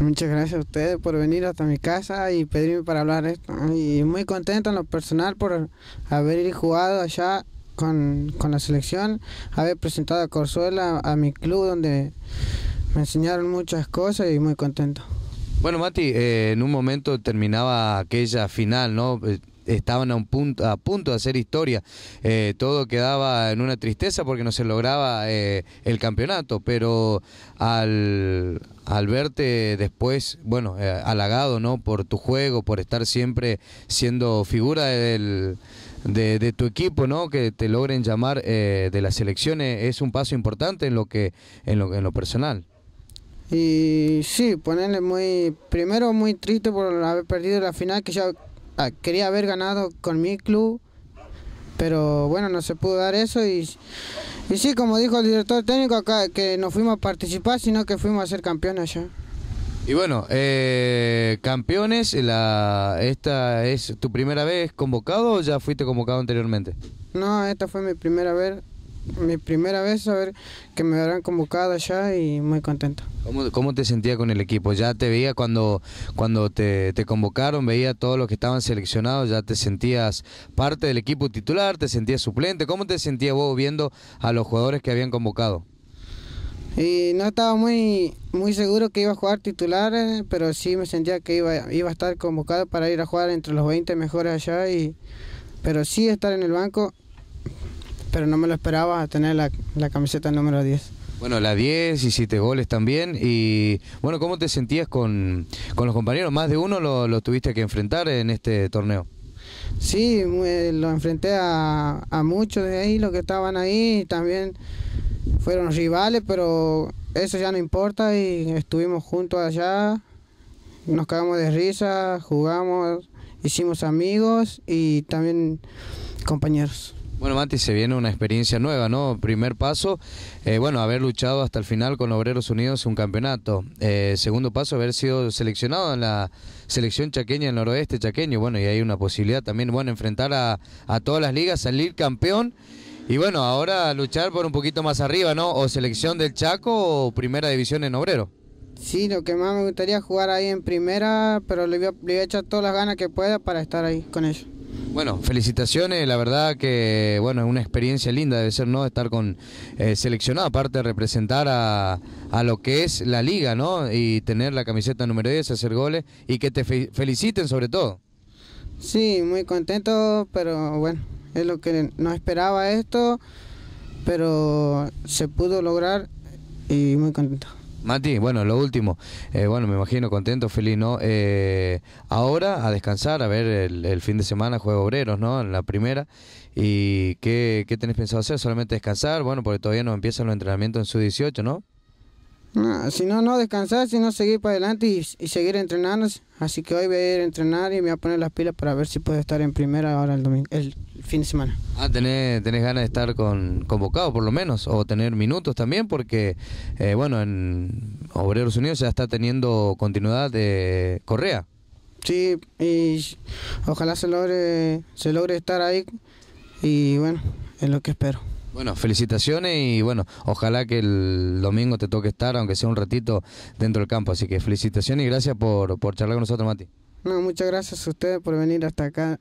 Muchas gracias a ustedes por venir hasta mi casa y pedirme para hablar esto. Y muy contento en lo personal por haber jugado allá con, la selección, haber presentado a Corzuela a mi club donde me enseñaron muchas cosas y muy contento. Bueno, Mati, eh, en un momento terminaba aquella final, ¿no? Eh, estaban a, un punto, a punto de hacer historia. Eh, todo quedaba en una tristeza porque no se lograba eh, el campeonato, pero al, verte después, bueno, eh, halagado, ¿no? Por tu juego, por estar siempre siendo figura del, de, tu equipo, ¿no? Que te logren llamar de las selecciones es un paso importante en lo que en lo, en lo personal. Y sí, ponerle muy primero muy triste por haber perdido la final que ya Ah, quería haber ganado con mi club, pero bueno, no se pudo dar eso y, y sí, como dijo el director técnico acá, que no fuimos a participar, sino que fuimos a ser campeones allá. Y bueno, eh, campeones, la, ¿esta es tu primera vez convocado o ya fuiste convocado anteriormente? No, esta fue mi primera vez, mi primera vez saber que me habrán convocado allá y muy contento. ¿Cómo, te sentías con el equipo? ¿Ya te veía cuando, cuando te, convocaron, veía todos los que estaban seleccionados, ya te sentías parte del equipo titular, te sentías suplente? ¿Cómo te sentías vos viendo a los jugadores que habían convocado? Y no estaba muy, muy seguro que iba a jugar titular, pero sí me sentía que iba, iba a estar convocado para ir a jugar entre los 20 mejores allá, y, pero sí estar en el banco, pero no me lo esperaba tener la, la camiseta número 10. Bueno, la 10, 7 goles también. Y bueno, ¿cómo te sentías con, los compañeros? Más de uno lo, tuviste que enfrentar en este torneo. Sí, eh, lo enfrenté a, a muchos de ahí, los que estaban ahí. También fueron rivales, pero eso ya no importa. Y estuvimos juntos allá. Nos cagamos de risa, jugamos, hicimos amigos y también compañeros. Bueno, Mati, se viene una experiencia nueva, ¿no? Primer paso, eh, bueno, haber luchado hasta el final con Obreros Unidos un campeonato. Eh, segundo paso, haber sido seleccionado en la selección chaqueña, el noroeste chaqueño. Bueno, y hay una posibilidad también, bueno, enfrentar a, todas las ligas, salir campeón. Y bueno, ahora luchar por un poquito más arriba, ¿no? O selección del Chaco o primera división en Obrero. Sí, lo que más me gustaría jugar ahí en primera, pero le voy le voy a echar todas las ganas que pueda para estar ahí con ellos. Bueno, felicitaciones, la verdad que bueno, es una experiencia linda debe ser, ¿no? Estar con eh, seleccionada, aparte de representar a, lo que es la liga, ¿no? Y tener la camiseta número 10, hacer goles y que te feliciten sobre todo. Sí, muy contento, pero bueno, es lo que no esperaba esto, pero se pudo lograr y muy contento. Mati, bueno, lo último. Eh, bueno, me imagino contento, feliz, ¿no? Eh, ahora a descansar, a ver el, fin de semana, juego obreros, ¿no? En la primera. ¿Y qué, qué tenés pensado hacer? ¿Solamente descansar? Bueno, porque todavía no empiezan los entrenamientos en su 18, ¿no? si no, no descansar, sino seguir para adelante y, seguir entrenando. Así que hoy voy a ir a entrenar y me voy a poner las pilas para ver si puedo estar en primera ahora el, domingo, el fin de semana. Ah, ¿tenés, tenés ganas de estar con, convocado por lo menos o tener minutos también porque, eh, bueno, en Obreros Unidos ya está teniendo continuidad de Correa. Sí, y ojalá se logre, se logre estar ahí y bueno, es lo que espero. Bueno, felicitaciones y bueno, ojalá que el domingo te toque estar, aunque sea un ratito, dentro del campo. Así que felicitaciones y gracias por, por charlar con nosotros, Mati. No, muchas gracias a ustedes por venir hasta acá.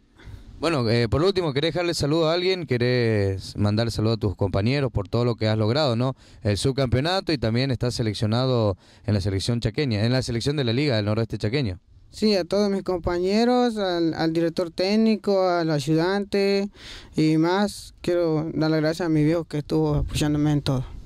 Bueno, eh, por último, ¿querés dejarle saludo a alguien? ¿Querés mandar saludo a tus compañeros por todo lo que has logrado, no? El subcampeonato y también estás seleccionado en la selección chaqueña, en la selección de la Liga del Noroeste Chaqueño. Sí, a todos mis compañeros, al, director técnico, al ayudante y más. Quiero dar las gracias a mi viejo que estuvo apoyándome en todo.